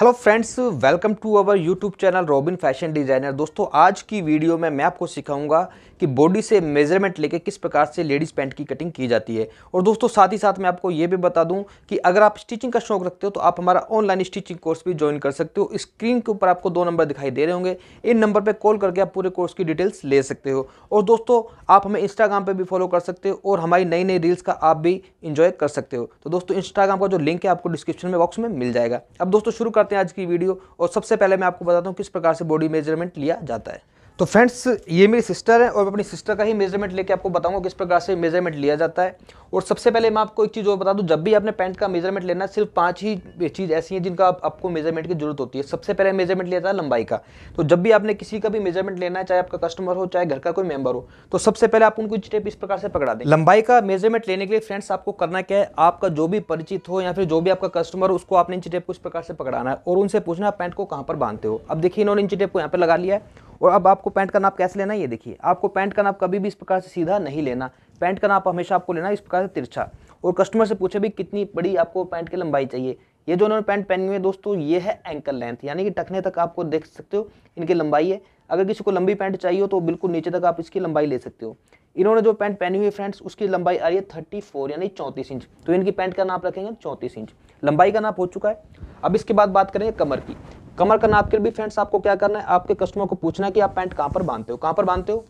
hello friends welcome to our YouTube channel Robin fashion designer दोस्तों आज की video में मैं आपको सिखाऊंगा कि बॉडी से मेजरमेंट लेके किस प्रकार से लेडीज़ पैंट की कटिंग की जाती है और दोस्तों साथ ही साथ मैं आपको ये भी बता दूं कि अगर आप स्टिचिंग का शौक रखते हो तो आप हमारा ऑनलाइन स्टिचिंग कोर्स भी ज्वाइन कर सकते हो स्क्रीन के ऊपर आपको दो नंबर दिखाई दे रहे होंगे इन नंबर पर कॉल करके आप पूरे कोर्स की डिटेल्स ले सकते हो और दोस्तों आप हमें इंस्टाग्राम पर भी फॉलो कर सकते हो और हमारी नई नई रील्स का आप भी इंजॉय कर सकते हो तो दोस्तों इंस्टाग्राम का जो लिंक है आपको डिस्क्रिप्शन में बॉक्स में मिल जाएगा अब दोस्तों शुरू कर करते हैं आज की वीडियो और सबसे पहले मैं आपको बताता हूँ किस प्रकार से बॉडी मेजरमेंट लिया जाता है तो फ्रेंड्स ये मेरी सिस्टर है और अपनी सिस्टर का ही मेजरमेंट लेके आपको बताऊंगा किस प्रकार से मेजरमेंट लिया जाता है और सबसे पहले मैं आपको एक चीज़ और बता दूं जब भी आपने पैंट का मेजरमेंट लेना सिर्फ पांच ही चीज़ ऐसी हैं जिनका आप, आपको मेजरमेंट की जरूरत होती है सबसे पहले मेजरमेंट लिया जाता है लंबाई का तो जब भी आपने किसी का भी मेजरमेंट लेना है चाहे आपका कस्टमर हो चाहे घर का कोई मेंबर हो तो सबसे पहले आप उनको स्टेप इस प्रकार से पकड़ा दें लंबाई का मेजरमेंट लेने के लिए फ्रेंड्स आपको करना क्या है आपका जो भी परिचित हो या फिर जो भी आपका कस्टमर हो उसको आपने इंची टेप को इस प्रकार से पकड़ाना है और उनसे पूछना पैंट को कहाँ पर बांधते हो अब देखिए इन्होंने इंची टेप को यहाँ पर लगा लिया है और अब आपको पैंट का नाप कैसे लेना ये देखिए आपको पैंट का नाप कभी भी इस प्रकार से सीधा नहीं लेना पैंट का नाप हमेशा आपको लेना इस प्रकार से तिरछा और कस्टमर से पूछे भी कितनी बड़ी आपको पैंट की लंबाई चाहिए ये जो उन्होंने पैंट पहनी हुई है दोस्तों ये है एंकल लेंथ यानी कि टखने तक आपको देख सकते हो इनकी लंबाई है अगर किसी को लंबी पैंट चाहिए हो तो बिल्कुल नीचे तक आप इसकी लंबाई ले सकते हो इन्होंने जो पैंट पहनी हुई है फ्रेंड्स उसकी लंबाई आ रही है थर्टी फोर यानी चौंतीस इंच तो इनकी पैंट का नाप रखेंगे चौंतीस इंच लंबाई का नाप हो चुका है अब इसके बाद बात करेंगे कमर की कमर का नाप के लिए भी फ्रेंड्स आपको क्या करना है आपके कस्टमर को पूछना है कि आप पैंट कहाँ पर बांधते हो कहाँ पर बांधते हो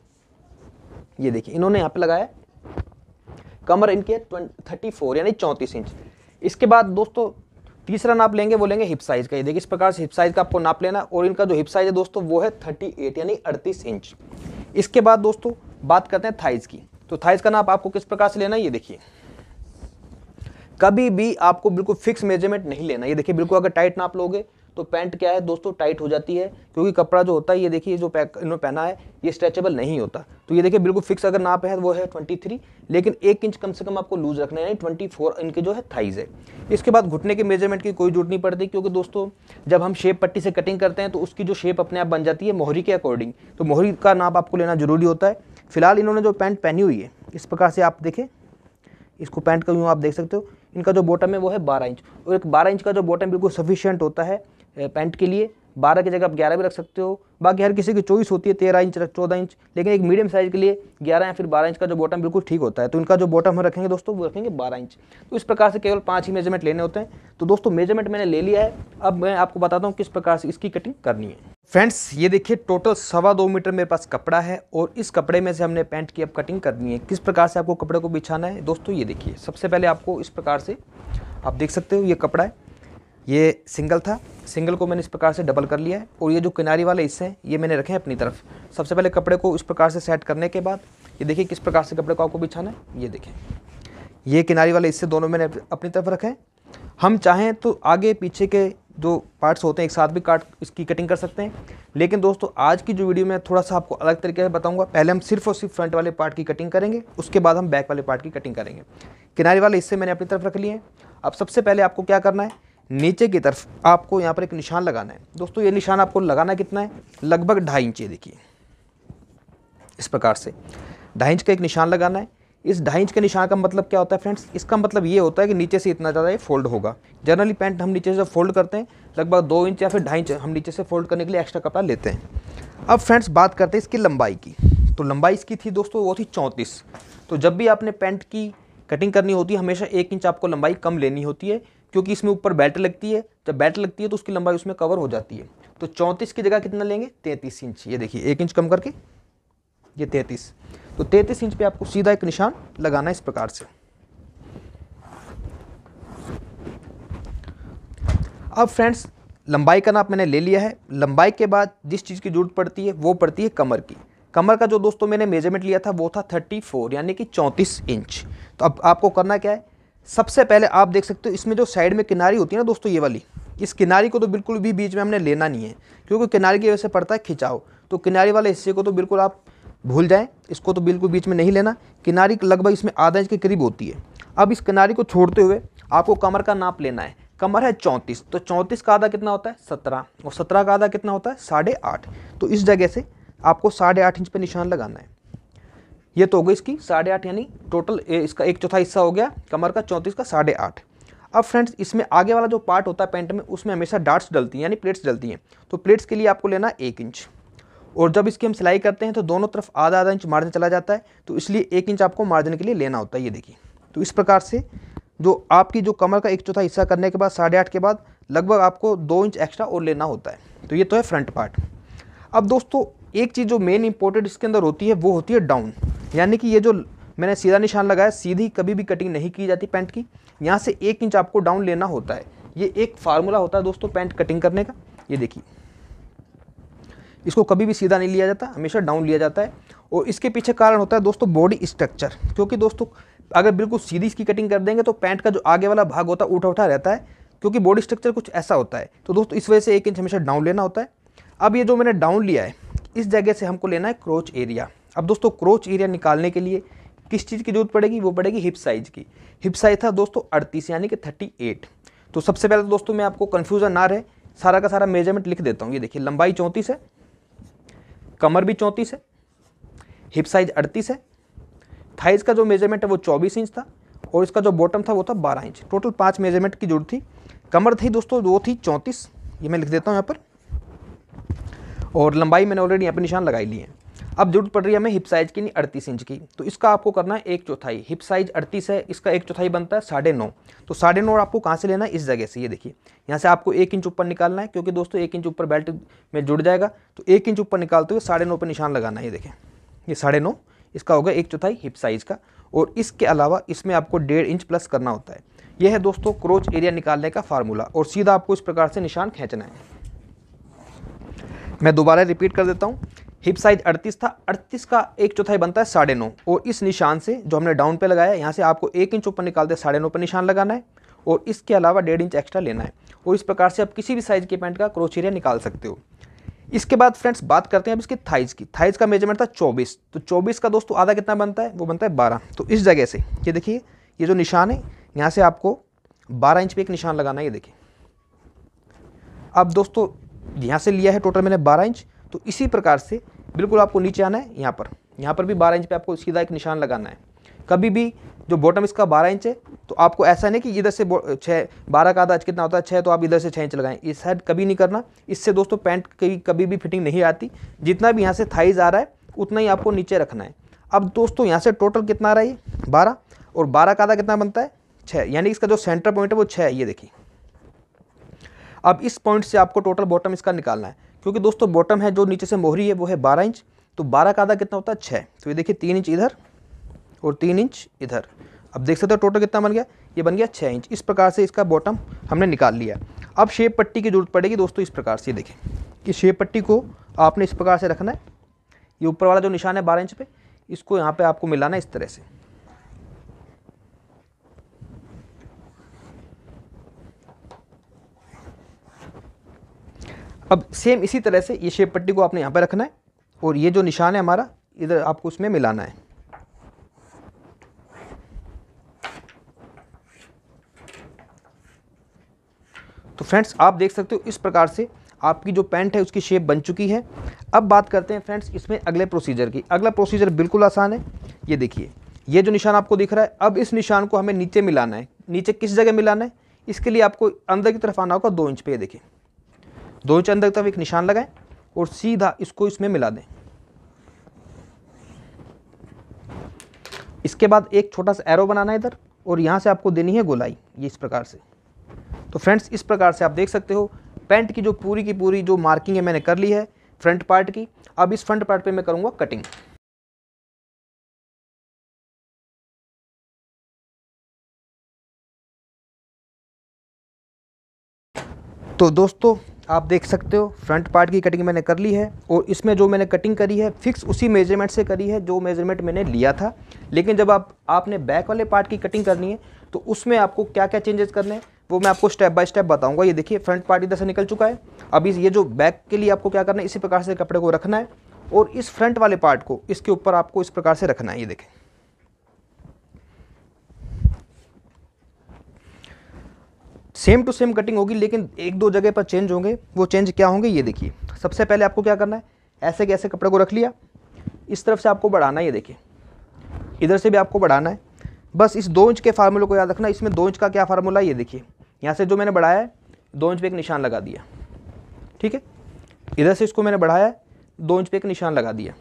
ये देखिए इन्होंने यहाँ पे लगाया कमर इनके थर्टी फोर यानी चौंतीस इंच इसके बाद दोस्तों तीसरा नाप लेंगे वो लेंगे हिप साइज़ का ये देखिए इस प्रकार से हिप साइज़ का आपको नाप लेना और इनका जो हिप साइज़ है दोस्तों वो है थर्टी एट यानी अड़तीस इंच इसके बाद दोस्तों बात करते हैं थाइज़ की तो थाइज़ का नाप आपको किस प्रकार से लेना है ये देखिए कभी भी आपको बिल्कुल फिक्स मेजरमेंट नहीं लेना ये देखिए बिल्कुल अगर टाइट नाप लोगे तो पैंट क्या है दोस्तों टाइट हो जाती है क्योंकि कपड़ा जो होता है ये देखिए जो इन्होंने पहना है ये स्ट्रेचेबल नहीं होता तो ये देखिए बिल्कुल फिक्स अगर नाप है वो है ट्वेंटी थ्री लेकिन एक इंच कम से कम आपको लूज रखना है यानी ट्वेंटी फोर इनके जो है थाइज है इसके बाद घुटने के मेजरमेंट की कोई जरूरत नहीं पड़ती क्योंकि दोस्तों जब हम शेप पट्टी से कटिंग करते हैं तो उसकी जो शेप अपने आप बन जाती है मोहरी के अकॉर्डिंग तो मोहरी का नाप आपको लेना जरूरी होता है फिलहाल इन्होंने जो पैंट पहनी हुई है इस प्रकार से आप देखें इसको पैंट का यूँ आप देख सकते हो इनका जो बॉटम है वो है बारह इंच और एक बारह इंच का जो बॉटम बिल्कुल सफिशियंट होता है पैंट के लिए बारह की जगह आप ग्यारह भी रख सकते हो बाकी हर किसी की चॉइस होती है तेरह इंच चौदह इंच लेकिन एक मीडियम साइज़ के लिए ग्यारह या फिर बारह इंच का जो बॉटम बिल्कुल ठीक होता है तो इनका जो बॉटम हम रखेंगे दोस्तों वो रखेंगे बारह इंच तो इस प्रकार से केवल पाँच ही मेजरमेंट लेने होते हैं तो दोस्तों मेजरमेंट मैंने ले लिया है अब मैं आपको बताता हूँ किस प्रकार से इसकी कटिंग करनी है फ्रेंड्स ये देखिए टोटल सवा दो मीटर मेरे पास कपड़ा है और इस कपड़े में से हमने पैंट की अब कटिंग करनी है किस प्रकार से आपको कपड़े को बिछाना है दोस्तों ये देखिए सबसे पहले आपको इस प्रकार से आप देख सकते हो ये कपड़ा है ये सिंगल था सिंगल को मैंने इस प्रकार से डबल कर लिया है और ये जो किनारी वाले हिस्से हैं ये मैंने रखे हैं अपनी तरफ सबसे पहले कपड़े को इस प्रकार से सेट करने के बाद ये देखिए किस प्रकार से कपड़े को आपको बिछाना है ये देखें ये किनारी वाले हिस्से दोनों मैंने अपनी तरफ रखे हैं हम चाहें तो आगे पीछे के जो पार्ट्स होते हैं एक साथ भी काट इसकी कटिंग कर सकते हैं लेकिन दोस्तों आज की जो वीडियो में थोड़ा सा आपको अलग तरीके से बताऊंगा पहले हम सिर्फ और सिर्फ फ्रंट वाले पार्ट की कटिंग करेंगे उसके बाद हम बैक वाले पार्ट की कटिंग करेंगे किनारे वाले हिस्से मैंने अपनी तरफ रख लिए हैं अब सबसे पहले आपको क्या करना है नीचे की तरफ आपको यहाँ पर एक निशान लगाना है दोस्तों ये निशान आपको लगाना कितना है लगभग ढाई इंच देखिए इस प्रकार से ढाई इंच का एक निशान लगाना है इस ढाई इंच के निशान का मतलब क्या होता है फ्रेंड्स इसका मतलब ये होता है कि नीचे से इतना ज़्यादा ये फोल्ड होगा जनरली पैंट हम नीचे से फोल्ड करते हैं लगभग दो इंच या फिर ढाई इंच हम नीचे से फोल्ड करने के लिए एक्स्ट्रा कपड़ा लेते हैं अब फ्रेंड्स बात करते हैं इसकी लंबाई की तो लंबाई इसकी थी दोस्तों वो थी चौंतीस तो जब भी आपने पैंट की कटिंग करनी होती है हमेशा एक इंच आपको लंबाई कम लेनी होती है क्योंकि इसमें ऊपर बैट लगती है जब बैट लगती है तो उसकी लंबाई उसमें कवर हो जाती है तो चौंतीस की जगह कितना लेंगे तैतीस इंच ये देखिए एक इंच कम करके ये तैतीस तो तैतीस इंच पे आपको सीधा एक निशान लगाना इस प्रकार से अब फ्रेंड्स लंबाई का नाप मैंने ले लिया है लंबाई के बाद जिस चीज़ की जरूरत पड़ती है वो पड़ती है कमर की कमर का जो दोस्तों मैंने मेजरमेंट लिया था वो था 34 यानी कि 34 इंच तो अब आपको करना क्या है सबसे पहले आप देख सकते हो इसमें जो साइड में किनारी होती है ना दोस्तों ये वाली इस किनारी को तो बिल्कुल भी बीच में हमने लेना नहीं है क्योंकि किनारे की वजह से पड़ता है खिंचाव तो किनारे वाले हिस्से को तो बिल्कुल आप भूल जाएं इसको तो बिल्कुल बीच में नहीं लेना किनारी लगभग इसमें आधा इंच के करीब होती है अब इस किनारी को छोड़ते हुए आपको कमर का नाप लेना है कमर है चौंतीस तो चौंतीस का आधा कितना होता है सत्रह और सत्रह का आधा कितना होता है साढ़े आठ तो इस जगह से आपको साढ़े आठ इंच पर निशान लगाना है ये तो हो गई इसकी साढ़े आठ यानी टोटल इसका एक चौथा हिस्सा हो गया कमर का चौंतीस का साढ़े आठ अब फ्रेंड्स इसमें आगे वाला जो पार्ट होता है पैंट में उसमें हमेशा डार्ट्स डलती हैं यानी प्लेट्स डलती हैं तो प्लेट्स के लिए आपको लेना एक इंच और जब इसकी हम सिलाई करते हैं तो दोनों तरफ आधा आधा इंच मार्जिन चला जाता है तो इसलिए एक इंच आपको मार्जिन के लिए लेना होता है ये देखिए तो इस प्रकार से जो आपकी जो कमर का एक चौथा हिस्सा करने के बाद साढ़े आठ के बाद लगभग आपको दो इंच एक्स्ट्रा और लेना होता है तो ये तो है फ्रंट पार्ट अब दोस्तों एक चीज़ जो मेन इंपॉर्टेंट इसके अंदर होती है वो होती है डाउन यानी कि ये जो मैंने सीधा निशान लगाया सीधी कभी भी कटिंग नहीं की जाती पैंट की यहाँ से एक इंच आपको डाउन लेना होता है ये एक फार्मूला होता है दोस्तों पैंट कटिंग करने का ये देखिए इसको कभी भी सीधा नहीं लिया जाता हमेशा डाउन लिया जाता है और इसके पीछे कारण होता है दोस्तों बॉडी स्ट्रक्चर क्योंकि दोस्तों अगर बिल्कुल सीधी इसकी कटिंग कर देंगे तो पैंट का जो आगे वाला भाग होता है उठा उठा रहता है क्योंकि बॉडी स्ट्रक्चर कुछ ऐसा होता है तो दोस्तों इस वजह से एक इंच हमेशा डाउन लेना होता है अब ये जो मैंने डाउन लिया है इस जगह से हमको लेना है क्रोच एरिया अब दोस्तों क्रोच एरिया निकालने के लिए किस चीज़ की जरूरत पड़ेगी वो पड़ेगी हिप साइज की हिप साइज था दोस्तों अड़तीस यानी कि थर्टी एट तो सबसे पहले तो दोस्तों मैं आपको कन्फ्यूज़न ना रहे सारा का सारा मेजरमेंट लिख देता हूँ ये देखिए लंबाई चौंतीस है कमर भी चौंतीस है हिप साइज अड़तीस है थाइज का जो मेजरमेंट है वो चौबीस इंच था और इसका जो बॉटम था वो था बारह इंच टोटल पाँच मेजरमेंट की जरूरत थी कमर थी दोस्तों वो थी चौंतीस ये मैं लिख देता हूँ यहाँ पर और लंबाई मैंने ऑलरेडी यहाँ पर निशान लगाई ली है अब जरूरत पड़ रही है हमें हिप साइज़ की नहीं अड़तीस इंच की तो इसका आपको करना है एक चौथाई हिप साइज़ अड़तीस है इसका एक चौथाई बनता है साढ़े नौ तो साढ़े नौ आपको कहाँ से लेना है इस जगह से ये देखिए यहाँ से आपको एक इंच ऊपर निकालना है क्योंकि दोस्तों एक इंच ऊपर बेल्ट में जुड़ जाएगा तो एक इंच ऊपर निकालते हुए साढ़े नौ पर निशान लगाना है ये देखें ये साढ़े नौ इसका होगा एक चौथाई हिप साइज़ का और इसके अलावा इसमें आपको डेढ़ इंच प्लस करना होता है यह है दोस्तों क्रोच एरिया निकालने का फार्मूला और सीधा आपको इस प्रकार से निशान खींचना है मैं दोबारा रिपीट कर देता हूँ हिप साइज 38 था 38 का एक चौथाई बनता है साढ़े नौ और इस निशान से जो हमने डाउन पे लगाया यहाँ से आपको एक इंच ऊपर निकालते साढ़े नौ पर निशान लगाना है और इसके अलावा डेढ़ इंच एक्स्ट्रा लेना है और इस प्रकार से आप किसी भी साइज़ के पैंट का क्रोचेरिया निकाल सकते हो इसके बाद फ्रेंड्स बात करते हैं अब इसकी थाइज़ की थाइज़ का मेजरमेंट था चौबीस तो चौबीस का दोस्तों आधा कितना बनता है वो बनता है बारह तो इस जगह से ये देखिए ये जो निशान है यहाँ से आपको बारह इंच पर एक निशान लगाना है ये देखिए अब दोस्तों यहाँ से लिया है टोटल मैंने बारह इंच तो इसी प्रकार से बिल्कुल आपको नीचे आना है यहाँ पर यहाँ पर भी बारह इंच पे आपको सीधा एक निशान लगाना है कभी भी जो बॉटम इसका बारह इंच है तो आपको ऐसा नहीं कि इधर से छः बारह का आधा कितना होता है छः तो आप इधर से छः इंच लगाएं इस साइड कभी नहीं करना इससे दोस्तों पैंट की कभी भी फिटिंग नहीं आती जितना भी यहाँ से थाइज आ रहा है उतना ही आपको नीचे रखना है अब दोस्तों यहाँ से टोटल कितना आ रहा है बारह और बारह का आधा कितना बनता है छः यानी इसका जो सेंटर पॉइंट है वो छः ये देखिए अब इस पॉइंट से आपको टोटल बॉटम इसका निकालना है क्योंकि दोस्तों बॉटम है जो नीचे से मोहरी है वो है बारह इंच तो बारह का आधा कितना होता है छः तो ये देखिए तीन इंच इधर और तीन इंच इधर अब देख सकते हो टोटल कितना बन गया ये बन गया छः इंच इस प्रकार से इसका बॉटम हमने निकाल लिया अब शेप पट्टी की जरूरत पड़ेगी दोस्तों इस प्रकार से देखें कि शेप पट्टी को आपने इस प्रकार से रखना है ये ऊपर वाला जो निशान है बारह इंच पे इसको यहाँ पे आपको मिलाना है इस तरह से अब सेम इसी तरह से ये शेप पट्टी को आपने यहाँ पर रखना है और ये जो निशान है हमारा इधर आपको उसमें मिलाना है तो फ्रेंड्स आप देख सकते हो इस प्रकार से आपकी जो पैंट है उसकी शेप बन चुकी है अब बात करते हैं फ्रेंड्स इसमें अगले प्रोसीजर की अगला प्रोसीजर बिल्कुल आसान है ये देखिए ये जो निशान आपको दिख रहा है अब इस निशान को हमें नीचे मिलाना है नीचे किस जगह मिलाना है इसके लिए आपको अंदर की तरफ आना होगा दो इंच पे ये देखिए दो चंद तक एक निशान लगाएं और सीधा इसको इसमें मिला दें इसके बाद एक छोटा सा एरो बनाना है इधर और यहाँ से आपको देनी है गोलाई ये इस प्रकार से तो फ्रेंड्स इस प्रकार से आप देख सकते हो पैंट की जो पूरी की पूरी जो मार्किंग है मैंने कर ली है फ्रंट पार्ट की अब इस फ्रंट पार्ट पे मैं करूँगा कटिंग तो दोस्तों आप देख सकते हो फ्रंट पार्ट की कटिंग मैंने कर ली है और इसमें जो मैंने कटिंग करी है फिक्स उसी मेजरमेंट से करी है जो मेजरमेंट मैंने लिया था लेकिन जब आप आपने बैक वाले पार्ट की कटिंग करनी है तो उसमें आपको क्या क्या चेंजेस करने हैं वो मैं आपको स्टेप बाय स्टेप बताऊंगा ये देखिए फ्रंट पार्ट इधर से निकल चुका है अभी ये जो बैक के लिए आपको क्या करना है इसी प्रकार से कपड़े को रखना है और इस फ्रंट वाले पार्ट को इसके ऊपर आपको इस प्रकार से रखना है ये देखें सेम टू सेम कटिंग होगी लेकिन एक दो जगह पर चेंज होंगे वो चेंज क्या होंगे ये देखिए सबसे पहले आपको क्या करना है ऐसे कैसे कपड़े को रख लिया इस तरफ से आपको बढ़ाना है ये देखिए इधर से भी आपको बढ़ाना है बस इस दो इंच के फार्मूले को याद रखना इसमें दो इंच का क्या फार्मूला है ये देखिए यहाँ से जो मैंने बढ़ाया है दो इंच पे एक निशान लगा दिया ठीक है इधर से इसको मैंने बढ़ाया है दो इंच पे एक निशान लगा दिया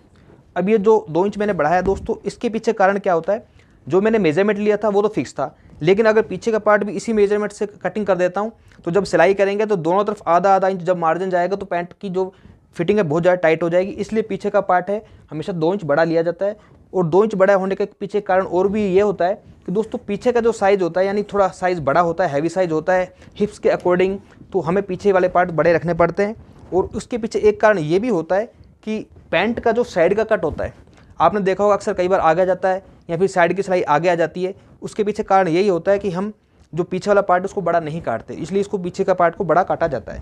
अब ये जो दो इंच मैंने बढ़ाया दोस्तों इसके पीछे कारण क्या होता है जो मैंने मेजरमेंट लिया था वो तो फिक्स था लेकिन अगर पीछे का पार्ट भी इसी मेजरमेंट से कटिंग कर देता हूँ तो जब सिलाई करेंगे तो दोनों तरफ आधा आधा इंच जब मार्जिन जाएगा तो पैंट की जो फिटिंग है बहुत ज़्यादा टाइट हो जाएगी इसलिए पीछे का पार्ट है हमेशा दो इंच बड़ा लिया जाता है और दो इंच बड़ा होने के पीछे कारण और भी ये होता है कि दोस्तों पीछे का जो साइज़ होता है यानी थोड़ा साइज़ बड़ा होता है हैवी साइज़ होता है हिप्स के अकॉर्डिंग तो हमें पीछे वाले पार्ट बड़े रखने पड़ते हैं और उसके पीछे एक कारण ये भी होता है कि पैंट का जो साइड का कट होता है आपने देखा होगा अक्सर कई बार आगे जाता है या फिर साइड की सिलाई आगे आ जाती है उसके पीछे कारण यही होता है कि हम जो पीछे वाला पार्ट उसको बड़ा नहीं काटते इसलिए इसको पीछे का पार्ट को बड़ा काटा जाता है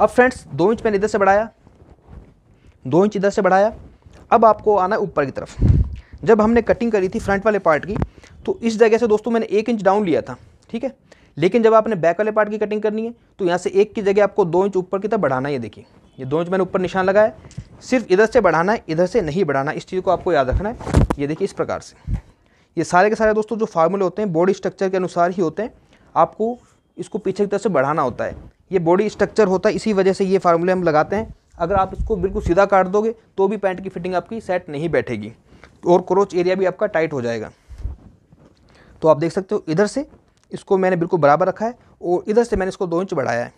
अब फ्रेंड्स दो इंच मैंने इधर से बढ़ाया दो इंच इधर से बढ़ाया अब आपको आना है ऊपर की तरफ जब हमने कटिंग करी थी फ्रंट वाले पार्ट की तो इस जगह से दोस्तों मैंने एक इंच डाउन लिया था ठीक है लेकिन जब आपने बैक वाले पार्ट की कटिंग करनी है तो यहाँ से एक की जगह आपको दो इंच ऊपर की तरफ बढ़ाना है ये देखिए ये दो इंच मैंने ऊपर निशान लगाया सिर्फ इधर से बढ़ाना है इधर से नहीं बढ़ाना इस चीज़ को आपको याद रखना है ये देखिए इस प्रकार से ये सारे के सारे दोस्तों जो फार्मूले होते हैं बॉडी स्ट्रक्चर के अनुसार ही होते हैं आपको इसको पीछे की तरफ से बढ़ाना होता है ये बॉडी स्ट्रक्चर होता है इसी वजह से ये फार्मूले हम लगाते हैं अगर आप इसको बिल्कुल सीधा काट दोगे तो भी पैंट की फिटिंग आपकी सेट नहीं बैठेगी और क्रोच एरिया भी आपका टाइट हो जाएगा तो आप देख सकते हो इधर से इसको मैंने बिल्कुल बराबर रखा है और इधर से मैंने इसको दो इंच बढ़ाया है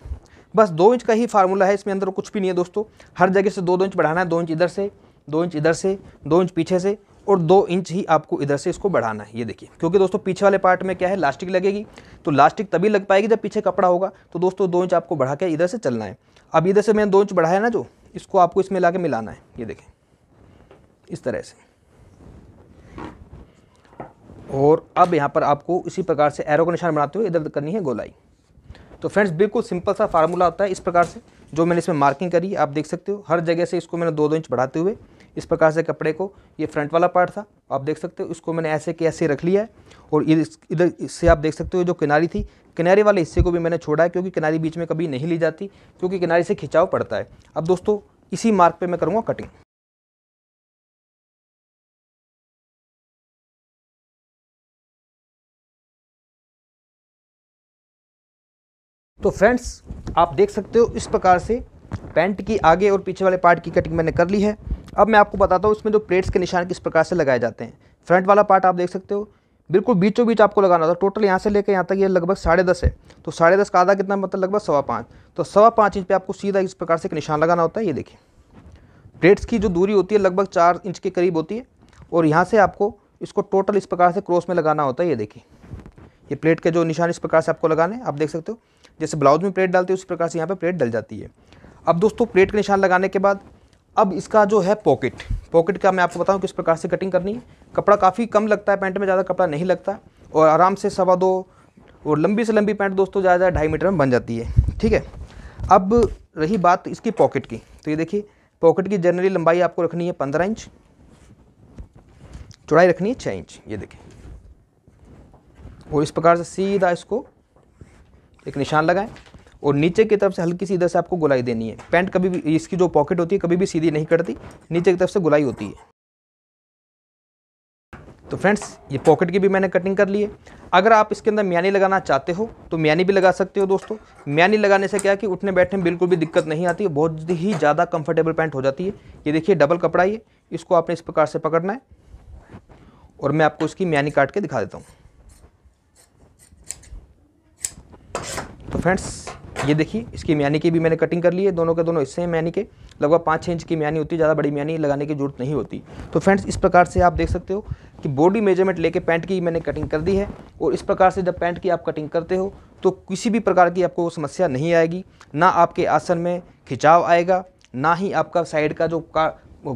बस दो इंच का ही फार्मूला है इसमें अंदर कुछ भी नहीं है दोस्तों हर जगह से दो दो इंच बढ़ाना है दो इंच इधर से दो इंच इधर से दो इंच पीछे से और दो इंच ही आपको इधर से इसको बढ़ाना है ये देखिए क्योंकि दोस्तों पीछे वाले पार्ट में क्या है लास्टिक लगेगी तो लास्टिक तभी लग पाएगी जब पीछे कपड़ा होगा तो दोस्तों दो इंच आपको बढ़ा के इधर से चलना है अब इधर से मैंने दो इंच बढ़ाया ना जो इसको आपको इसमें ला मिलाना है ये देखें इस तरह से और अब यहाँ पर आपको इसी प्रकार से एरो का निशान बनाते हुए इधर करनी है गोलाई तो फ्रेंड्स बिल्कुल सिंपल सा फार्मूला आता है इस प्रकार से जो मैंने इसमें मार्किंग करी आप देख सकते हो हर जगह से इसको मैंने दो दो इंच बढ़ाते हुए इस प्रकार से कपड़े को ये फ्रंट वाला पार्ट था आप देख सकते हो इसको मैंने ऐसे के ऐसे रख लिया है और इधर इससे आप देख सकते हो जो किनारी थी किनारे वाले हिस्से को भी मैंने छोड़ा है क्योंकि किनारी बीच में कभी नहीं ली जाती क्योंकि किनारी से खिंचाव पड़ता है अब दोस्तों इसी मार्क पर मैं करूँगा कटिंग तो फ्रेंड्स आप देख सकते हो इस प्रकार से पैंट की आगे और पीछे वाले पार्ट की कटिंग मैंने कर ली है अब मैं आपको बताता हूँ इसमें जो प्लेट्स के निशान किस प्रकार से लगाए जाते हैं फ्रंट वाला पार्ट आप देख सकते हो बिल्कुल बीचों बीच आपको लगाना था टोटल यहाँ से लेकर यहाँ तक ये लगभग साढ़े दस है तो साढ़े दस का आधा कितना मतलब लगभग सवा पाँच तो सवा पाँच इंच पे आपको सीधा इस प्रकार से एक निशान लगाना होता है ये देखिए प्लेट्स की जो दूरी होती है लगभग चार इंच के करीब होती है और यहाँ से आपको इसको टोटल इस प्रकार से क्रॉस में लगाना होता है ये देखिए ये प्लेट के जो निशान इस प्रकार से आपको लगाने आप देख सकते हो जैसे ब्लाउज में प्लेट डालते हो उस प्रकार से यहाँ पर प्लेट डल जाती है अब दोस्तों प्लेट का निशान लगाने के बाद अब इसका जो है पॉकेट पॉकेट का मैं आपको बताऊं किस प्रकार से कटिंग करनी है कपड़ा काफ़ी कम लगता है पैंट में ज़्यादा कपड़ा नहीं लगता और आराम से सवा दो और लंबी से लंबी पैंट दोस्तों ज़्यादा ज़्यादा ढाई मीटर में बन जाती है ठीक है अब रही बात इसकी पॉकेट की तो ये देखिए पॉकेट की जनरली लंबाई आपको रखनी है पंद्रह इंच चौड़ाई रखनी है छः इंच ये देखिए और इस प्रकार से सीधा इसको एक निशान लगाएं और नीचे की तरफ से हल्की सीधा से आपको गुलाई देनी है पैंट कभी भी इसकी जो पॉकेट होती है कभी भी सीधी नहीं करती नीचे की तरफ से गुलाई होती है तो फ्रेंड्स ये पॉकेट की भी मैंने कटिंग कर ली है अगर आप इसके अंदर म्यानी लगाना चाहते हो तो म्यानी भी लगा सकते हो दोस्तों म्यानी लगाने से क्या है कि उठने बैठने में बिल्कुल भी दिक्कत नहीं आती है बहुत ही ज़्यादा कंफर्टेबल पैंट हो जाती है ये देखिए डबल कपड़ा ये इसको आपने इस प्रकार से पकड़ना है और मैं आपको इसकी म्यानी काट के दिखा देता हूँ तो फ्रेंड्स ये देखिए इसकी म्यानी की भी मैंने कटिंग कर ली है दोनों के दोनों हिस्से हैं म्यानी के लगभग पाँच छः इंच की म्यानी होती है ज़्यादा बड़ी म्यानी लगाने की जरूरत नहीं होती तो फ्रेंड्स इस प्रकार से आप देख सकते हो कि बॉडी मेजरमेंट लेके पैंट की मैंने कटिंग कर दी है और इस प्रकार से जब पैंट की आप कटिंग करते हो तो किसी भी प्रकार की आपको समस्या नहीं आएगी ना आपके आसन में खिंचाव आएगा ना ही आपका साइड का जो का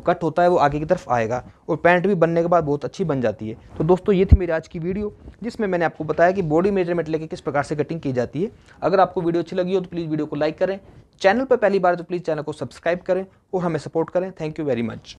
कट होता है वो आगे की तरफ आएगा और पैंट भी बनने के बाद बहुत अच्छी बन जाती है तो दोस्तों ये थी मेरी आज की वीडियो जिसमें मैंने आपको बताया कि बॉडी मेजरमेंट लेके किस प्रकार से कटिंग की जाती है अगर आपको वीडियो अच्छी लगी हो तो प्लीज़ वीडियो को लाइक करें चैनल पर पहली बार तो प्लीज़ चैनल को सब्सक्राइब करें और हमें सपोर्ट करें थैंक यू वेरी मच